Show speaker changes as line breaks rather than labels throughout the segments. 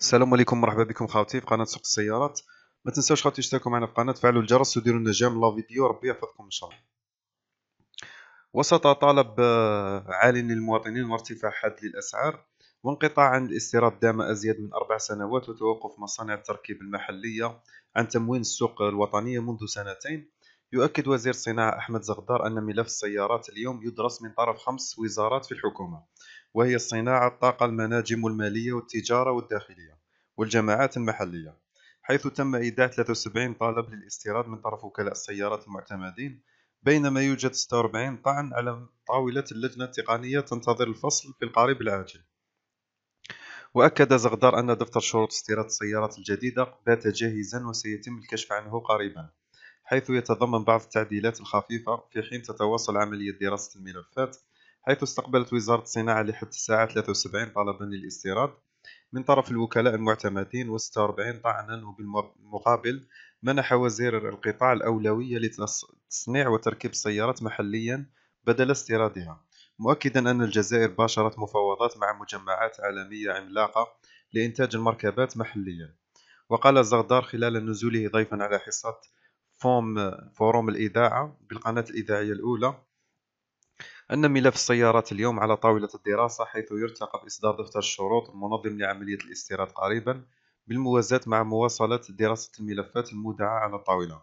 السلام عليكم مرحبا بكم خاوتي في قناه سوق السيارات ما تنساوش خاوتي تشتركوا معنا في القناه تفعلوا الجرس وديروا لنا جيم لا فيديو ربي يحفظكم ان شاء الله وسط طلب آه، عالي للمواطنين وارتفاع حاد للاسعار وانقطاع عن الاستيراد دام ازيد من اربع سنوات وتوقف مصانع التركيب المحليه عن تموين السوق الوطنيه منذ سنتين يؤكد وزير الصناعة أحمد زغدار أن ملف السيارات اليوم يدرس من طرف خمس وزارات في الحكومة وهي الصناعة الطاقة المناجم المالية والتجارة والداخلية والجماعات المحلية حيث تم إيداع 73 طالب للاستيراد من طرف وكلاء السيارات المعتمدين بينما يوجد 46 طعن على طاولة اللجنة التقنية تنتظر الفصل في القريب العاجل وأكد زغدار أن دفتر شروط استيراد السيارات الجديدة بات جاهزا وسيتم الكشف عنه قريبا حيث يتضمن بعض التعديلات الخفيفة في حين تتواصل عملية دراسة الملفات حيث استقبلت وزارة الصناعة لحد الساعة 73 طلبا للاستيراد من طرف الوكلاء المعتمدين و46 طعنا وبالمقابل منح وزير القطاع الأولوية لتصنيع وتركيب السيارات محليا بدل استيرادها مؤكدا أن الجزائر باشرت مفاوضات مع مجمعات عالمية عملاقة لإنتاج المركبات محليا وقال زغدار خلال نزوله ضيفا على حصة فوم فوروم الإذاعة بالقناة الإذاعية الأولى أن ملف السيارات اليوم على طاولة الدراسة حيث يرتقب إصدار دفتر الشروط المنظم لعملية الاستيراد قريبا بالموازاة مع مواصلة دراسة الملفات المودعة على الطاولة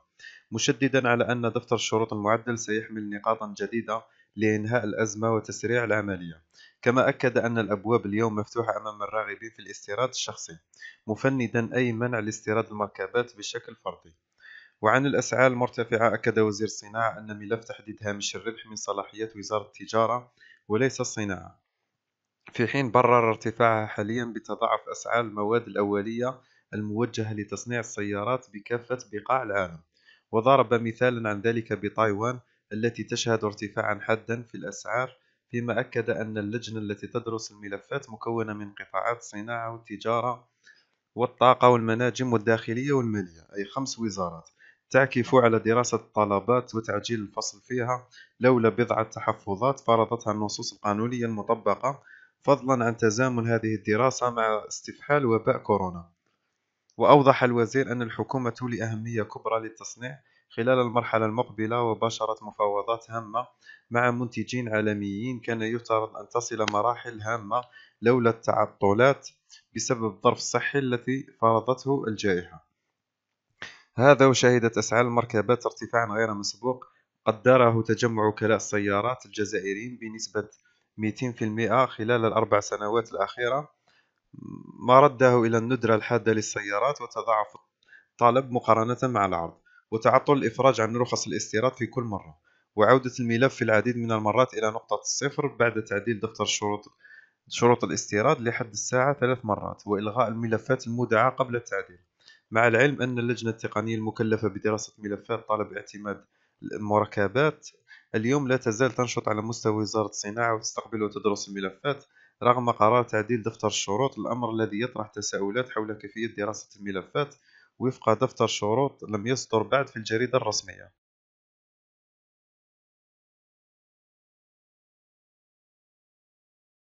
مشددا على أن دفتر الشروط المعدل سيحمل نقاطا جديدة لإنهاء الأزمة وتسريع العملية كما أكد أن الأبواب اليوم مفتوحة أمام الراغبين في الاستيراد الشخصي مفندا أي منع لاستيراد المركبات بشكل فردي وعن الأسعار المرتفعة أكد وزير الصناعة أن ملف تحديد هامش الربح من صلاحيات وزارة التجارة وليس الصناعة في حين برر ارتفاعها حاليا بتضاعف أسعار المواد الأولية الموجهة لتصنيع السيارات بكافة بقاع العالم وضرب مثالا عن ذلك بتايوان التي تشهد ارتفاعا حادا في الأسعار فيما أكد أن اللجنة التي تدرس الملفات مكونة من قطاعات الصناعة والتجارة والطاقة والمناجم والداخلية والمالية أي خمس وزارات تعكف على دراسة الطلبات وتعجيل الفصل فيها لولا بضعة تحفظات فرضتها النصوص القانونية المطبقة فضلا عن تزامن هذه الدراسة مع استفحال وباء كورونا وأوضح الوزير أن الحكومة تولي أهمية كبرى للتصنيع خلال المرحلة المقبلة وباشرت مفاوضات هامة مع منتجين عالميين كان يفترض أن تصل مراحل هامة لولا التعطلات بسبب الظرف الصحي الذي فرضته الجائحة هذا وشهدت أسعار المركبات ارتفاعا غير مسبوق قدره تجمع وكلاء السيارات الجزائريين بنسبة 200% خلال الأربع سنوات الأخيرة ما رده إلى الندرة الحادة للسيارات وتضاعف الطلب مقارنة مع العرض وتعطل الإفراج عن رخص الاستيراد في كل مرة وعودة الملف في العديد من المرات إلى نقطة الصفر بعد تعديل دفتر الشروط شروط الاستيراد لحد الساعة ثلاث مرات وإلغاء الملفات المودعة قبل التعديل مع العلم أن اللجنة التقنية المكلفة بدراسة ملفات طلب اعتماد المركبات اليوم لا تزال تنشط على مستوى وزارة الصناعة وتستقبل وتدرس الملفات رغم قرار تعديل دفتر الشروط الأمر الذي يطرح تساؤلات حول كيفية دراسة الملفات وفق دفتر شروط لم يصدر بعد في الجريدة الرسمية